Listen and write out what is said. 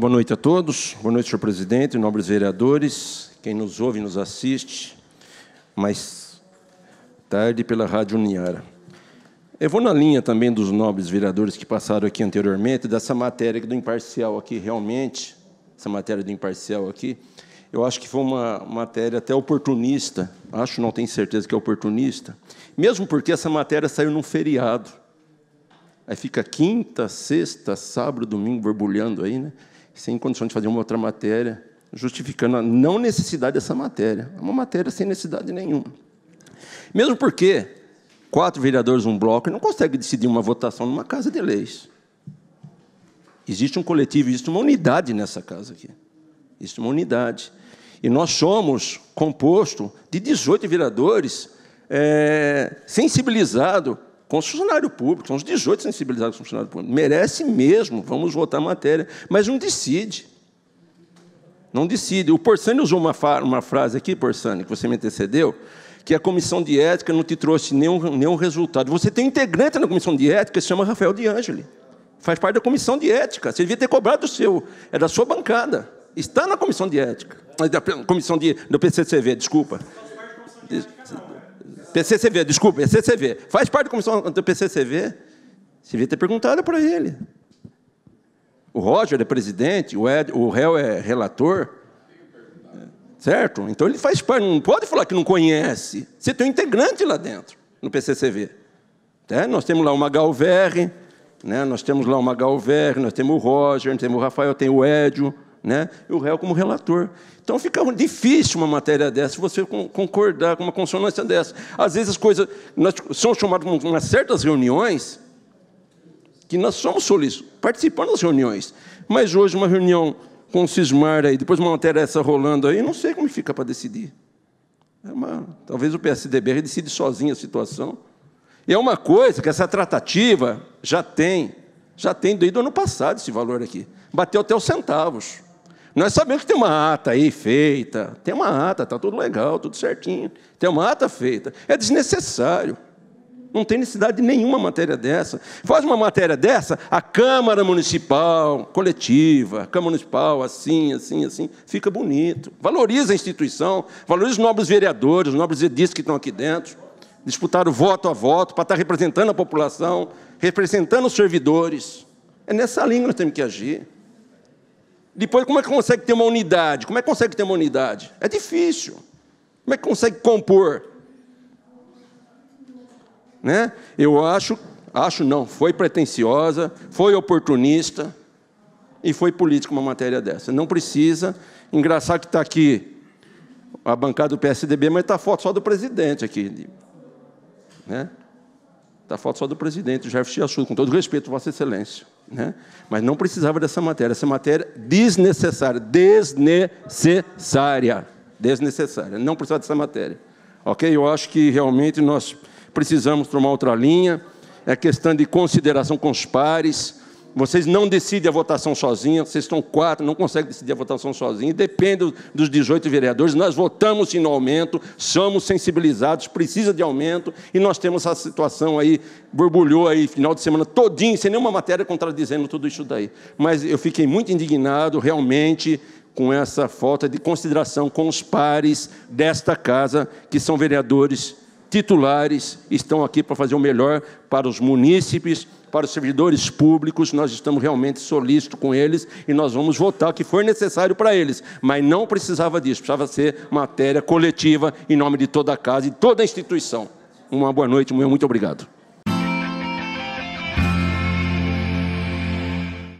Boa noite a todos, boa noite, senhor presidente, nobres vereadores, quem nos ouve e nos assiste, mais tarde pela Rádio Uniara. Eu vou na linha também dos nobres vereadores que passaram aqui anteriormente, dessa matéria do imparcial aqui, realmente, essa matéria do imparcial aqui, eu acho que foi uma matéria até oportunista, acho, não tenho certeza que é oportunista, mesmo porque essa matéria saiu num feriado. Aí fica quinta, sexta, sábado, domingo borbulhando aí, né? sem condição de fazer uma outra matéria, justificando a não necessidade dessa matéria. É uma matéria sem necessidade nenhuma. Mesmo porque quatro vereadores, um bloco, não consegue decidir uma votação numa casa de leis. Existe um coletivo, existe uma unidade nessa casa aqui. Existe uma unidade. E nós somos composto de 18 vereadores é, eh, sensibilizados com os funcionários são os 18 sensibilizados com o funcionário público. Merece mesmo, vamos votar a matéria. Mas não decide. Não decide. O Porcani usou uma, uma frase aqui, Porcani, que você me antecedeu, que a comissão de ética não te trouxe nenhum, nenhum resultado. Você tem um integrante na comissão de ética que se chama Rafael de Angeli. Faz parte da comissão de ética. Você devia ter cobrado o seu. É da sua bancada. Está na comissão de ética. Da comissão de, do PCCV, desculpa. Então. PCCV, desculpa, PCCV, faz parte da comissão do PCCV, você devia ter perguntado para ele. O Roger é presidente, o, Ed, o réu é relator. Certo? Então ele faz parte, não pode falar que não conhece. Você tem um integrante lá dentro, no PCCV. Tá? Nós temos lá uma Galverre, né? nós temos lá uma Galverre, né? nós temos o Roger, nós temos o Rafael, tem o Edio né? e o réu como relator. Então fica difícil uma matéria dessa, você concordar com uma consonância dessa. Às vezes as coisas. Nós somos chamados para certas reuniões que nós somos solícitos, participando das reuniões. Mas hoje, uma reunião com o Cismar aí, depois uma matéria essa rolando aí, não sei como fica para decidir. É uma, talvez o PSDB decida sozinho a situação. E é uma coisa que essa tratativa já tem, já tem desde o ano passado esse valor aqui. Bateu até os centavos. Nós sabemos que tem uma ata aí feita, tem uma ata, está tudo legal, tudo certinho, tem uma ata feita. É desnecessário. Não tem necessidade de nenhuma matéria dessa. Faz uma matéria dessa, a Câmara Municipal, coletiva, Câmara Municipal, assim, assim, assim, fica bonito. Valoriza a instituição, valoriza os nobres vereadores, os nobres edis que estão aqui dentro. Disputaram voto a voto para estar representando a população, representando os servidores. É nessa linha que nós temos que agir. Depois, como é que consegue ter uma unidade? Como é que consegue ter uma unidade? É difícil. Como é que consegue compor? Né? Eu acho, acho não, foi pretensiosa, foi oportunista e foi política uma matéria dessa. Não precisa. Engraçado que está aqui a bancada do PSDB, mas está a foto só do presidente aqui. Né? Está falta só do presidente, Jefferson Assunto, com todo respeito, Vossa Excelência. Né? Mas não precisava dessa matéria. Essa matéria desnecessária. Desnecessária. Desnecessária. Não precisava dessa matéria. Ok? Eu acho que realmente nós precisamos tomar outra linha. É questão de consideração com os pares vocês não decidem a votação sozinha, vocês estão quatro, não conseguem decidir a votação sozinha, depende dos 18 vereadores. Nós votamos sim no aumento, somos sensibilizados, precisa de aumento, e nós temos essa situação aí, borbulhou aí final de semana todinho, sem nenhuma matéria contradizendo tudo isso daí. Mas eu fiquei muito indignado, realmente, com essa falta de consideração com os pares desta casa, que são vereadores titulares estão aqui para fazer o melhor para os munícipes, para os servidores públicos. Nós estamos realmente solícitos com eles e nós vamos votar o que for necessário para eles. Mas não precisava disso, precisava ser matéria coletiva em nome de toda a casa e toda a instituição. Uma boa noite, muito obrigado.